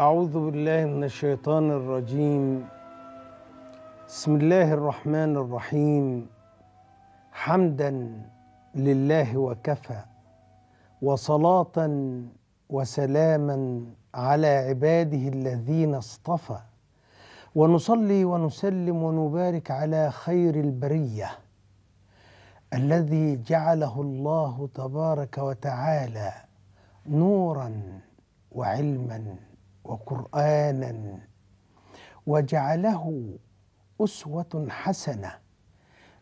أعوذ بالله من الشيطان الرجيم بسم الله الرحمن الرحيم حمدا لله وكفى وصلاة وسلاما على عباده الذين اصطفى ونصلي ونسلم ونبارك على خير البريه الذي جعله الله تبارك وتعالى نورا وعلما وقرانا وجعله اسوه حسنه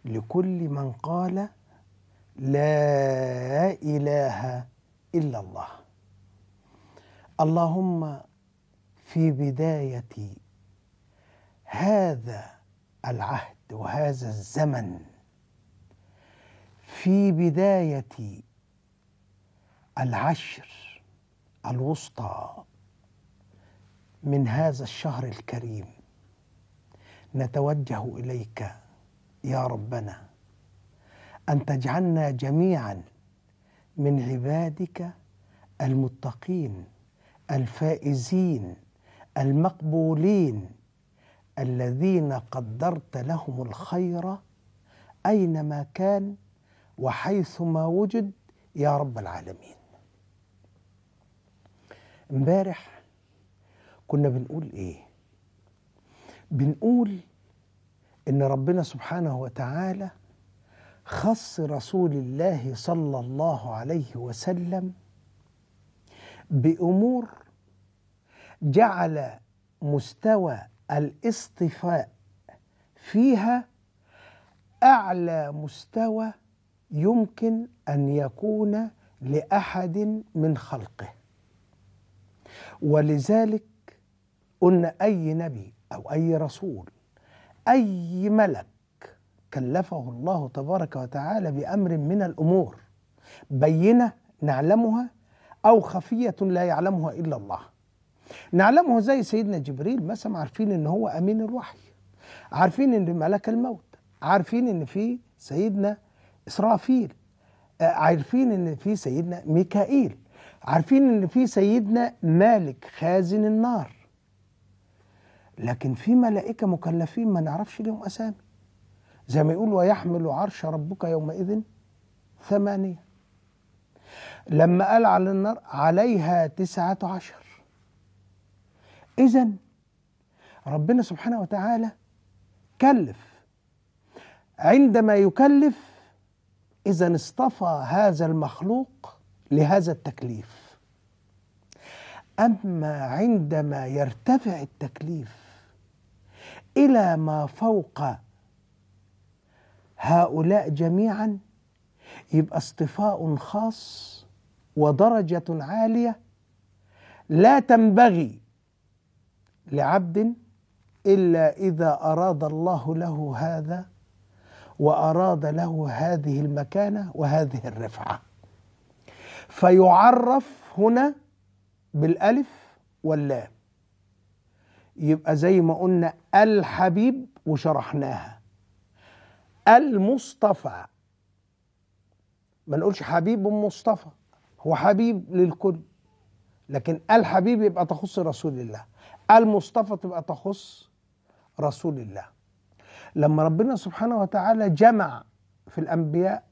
لكل من قال لا اله الا الله اللهم في بدايه هذا العهد وهذا الزمن في بدايه العشر الوسطى من هذا الشهر الكريم نتوجه اليك يا ربنا ان تجعلنا جميعا من عبادك المتقين الفائزين المقبولين الذين قدرت لهم الخير اينما كان وحيثما وجد يا رب العالمين امبارح كنا بنقول ايه بنقول ان ربنا سبحانه وتعالى خص رسول الله صلى الله عليه وسلم بامور جعل مستوى الاصطفاء فيها اعلى مستوى يمكن ان يكون لاحد من خلقه ولذلك قلنا أي نبي أو أي رسول أي ملك كلفه الله تبارك وتعالى بأمر من الأمور بينة نعلمها أو خفية لا يعلمها إلا الله نعلمه زي سيدنا جبريل مثلا عارفين ان هو امين الوحي عارفين ان ملك الموت عارفين ان في سيدنا اسرافيل آه، عارفين ان في سيدنا ميكائيل عارفين ان في سيدنا مالك خازن النار لكن في ملائكة مكلفين ما نعرفش لهم أسامي زي ما يقول ويحمل عرش ربك يومئذ ثمانية لما قال على النار عليها تسعة عشر إذا ربنا سبحانه وتعالى كلف عندما يكلف إذا اصطفى هذا المخلوق لهذا التكليف أما عندما يرتفع التكليف الى ما فوق هؤلاء جميعا يبقى اصطفاء خاص ودرجه عاليه لا تنبغي لعبد الا اذا اراد الله له هذا واراد له هذه المكانه وهذه الرفعه فيعرف هنا بالالف واللام يبقى زي ما قلنا الحبيب وشرحناها المصطفى ما نقولش حبيب مصطفى هو حبيب للكل لكن الحبيب يبقى تخص رسول الله المصطفى تبقى تخص رسول الله لما ربنا سبحانه وتعالى جمع في الانبياء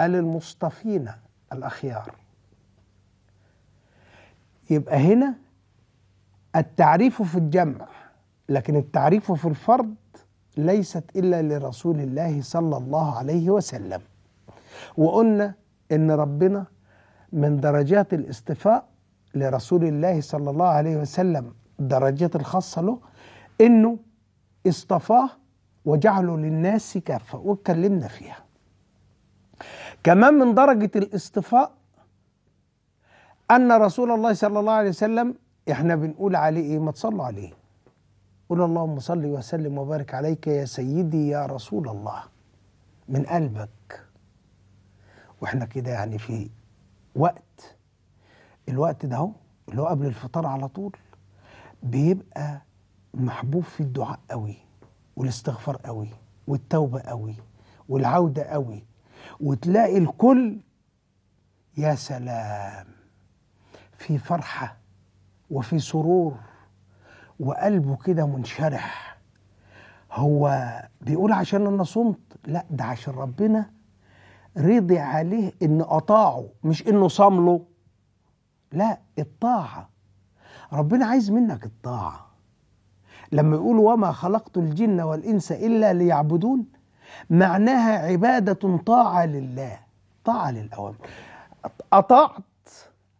قال المصطفين الاخيار يبقى هنا التعريف في الجمع لكن التعريف في الفرد ليست الا لرسول الله صلى الله عليه وسلم وقلنا ان ربنا من درجات الاصطفاء لرسول الله صلى الله عليه وسلم درجات الخاصه له انه اصطفاه وجعله للناس كافه واتكلمنا فيها كمان من درجه الاصطفاء ان رسول الله صلى الله عليه وسلم احنا بنقول عليه ايه ما تصلوا عليه قول اللهم صل وسلم وبارك عليك يا سيدي يا رسول الله من قلبك واحنا كده يعني في وقت الوقت ده اللي هو قبل الفطار على طول بيبقى محبوب في الدعاء قوي والاستغفار قوي والتوبة قوي والعودة قوي وتلاقي الكل يا سلام في فرحة وفي سرور وقلبه كده منشرح هو بيقول عشان انا صمت لا ده عشان ربنا رضي عليه ان اطاعه مش انه صام له لا الطاعه ربنا عايز منك الطاعه لما يقول وما خلقت الجن والانس الا ليعبدون معناها عباده طاعه لله طاعه للاوامر اطعت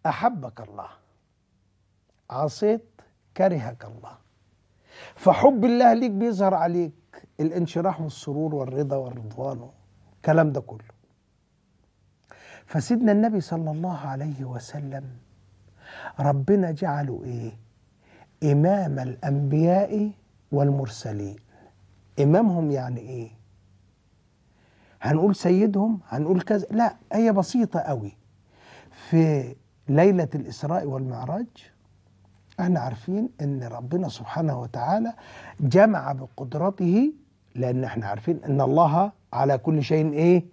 احبك الله عصيت كرهك الله فحب الله ليك بيظهر عليك الانشراح والسرور والرضا والرضوان الكلام ده كله فسيدنا النبي صلى الله عليه وسلم ربنا جعله ايه امام الانبياء والمرسلين امامهم يعني ايه هنقول سيدهم هنقول كذا لا هي بسيطه قوي في ليله الاسراء والمعراج احنا عارفين ان ربنا سبحانه وتعالى جمع بقدرته لان احنا عارفين ان الله على كل شيء ايه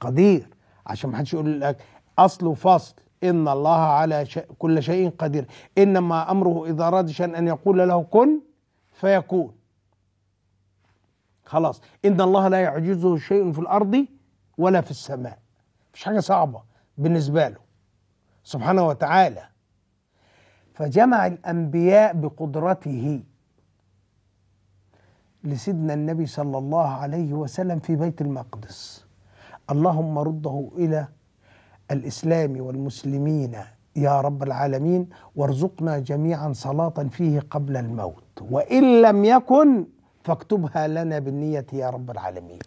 قدير عشان ما حدش يقول لك اصل وفصل ان الله على شيء كل شيء قدير انما امره اذا اراد شيئا ان يقول له كن فيكون خلاص ان الله لا يعجزه شيء في الارض ولا في السماء مش حاجه صعبه بالنسبه له سبحانه وتعالى فجمع الأنبياء بقدرته لسيدنا النبي صلى الله عليه وسلم في بيت المقدس اللهم رده إلى الإسلام والمسلمين يا رب العالمين وارزقنا جميعا صلاة فيه قبل الموت وإن لم يكن فاكتبها لنا بالنية يا رب العالمين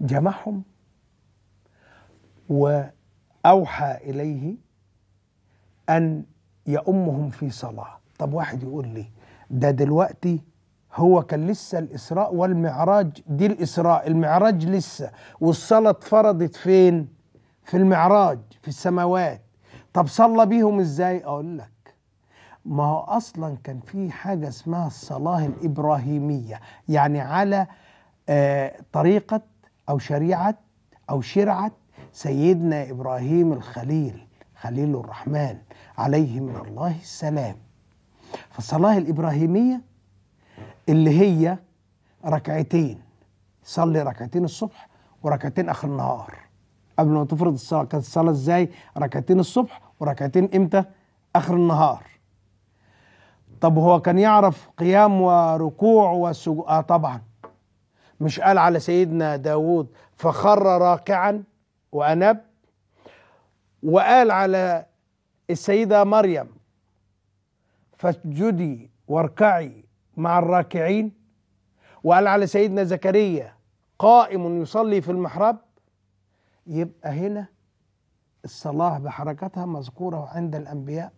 جمعهم وأوحى إليه أن يأمهم في صلاة طب واحد يقول لي ده دلوقتي هو كان لسه الإسراء والمعراج دي الإسراء المعراج لسه والصلاة اتفرضت فين في المعراج في السماوات طب صلى بيهم ازاي اقول لك ما هو اصلا كان في حاجه اسمها الصلاه الابراهيميه يعني على آه، طريقه او شريعه او شرعه سيدنا ابراهيم الخليل خليل الرحمن عليه من الله السلام فالصلاة الإبراهيمية اللي هي ركعتين صلي ركعتين الصبح وركعتين آخر النهار قبل ما تفرض الصلاة كانت الصلاة إزاي ركعتين الصبح وركعتين إمتى آخر النهار طب هو كان يعرف قيام وركوع وسجود آه طبعا مش قال على سيدنا داود فخر راكعا وأنب وقال على السيدة مريم فاسجدي واركعي مع الراكعين وقال على سيدنا زكريا قائم يصلي في المحراب يبقى هنا الصلاة بحركتها مذكورة عند الأنبياء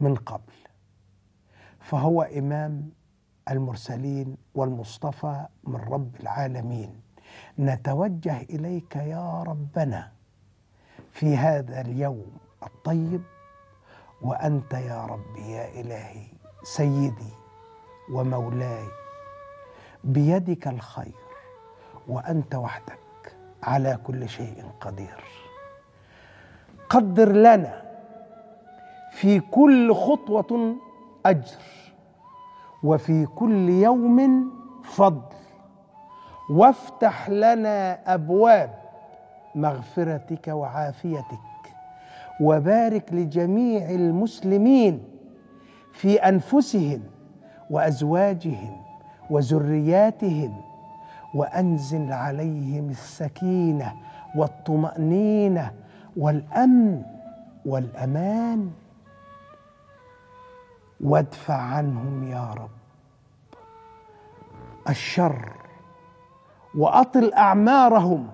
من قبل فهو إمام المرسلين والمصطفى من رب العالمين نتوجه إليك يا ربنا في هذا اليوم الطيب وانت يا ربي يا الهي سيدي ومولاي بيدك الخير وانت وحدك على كل شيء قدير قدر لنا في كل خطوه اجر وفي كل يوم فضل وافتح لنا ابواب مغفرتك وعافيتك وبارك لجميع المسلمين في انفسهم وازواجهم وذرياتهم وانزل عليهم السكينه والطمانينه والامن والامان وادفع عنهم يا رب الشر واطل اعمارهم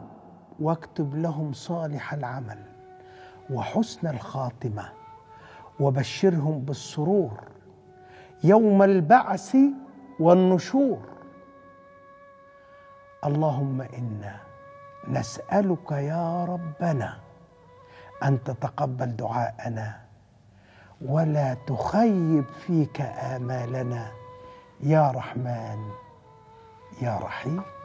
واكتب لهم صالح العمل وحسن الخاتمه وبشرهم بالسرور يوم البعث والنشور اللهم انا نسالك يا ربنا ان تتقبل دعاءنا ولا تخيب فيك امالنا يا رحمن يا رحيم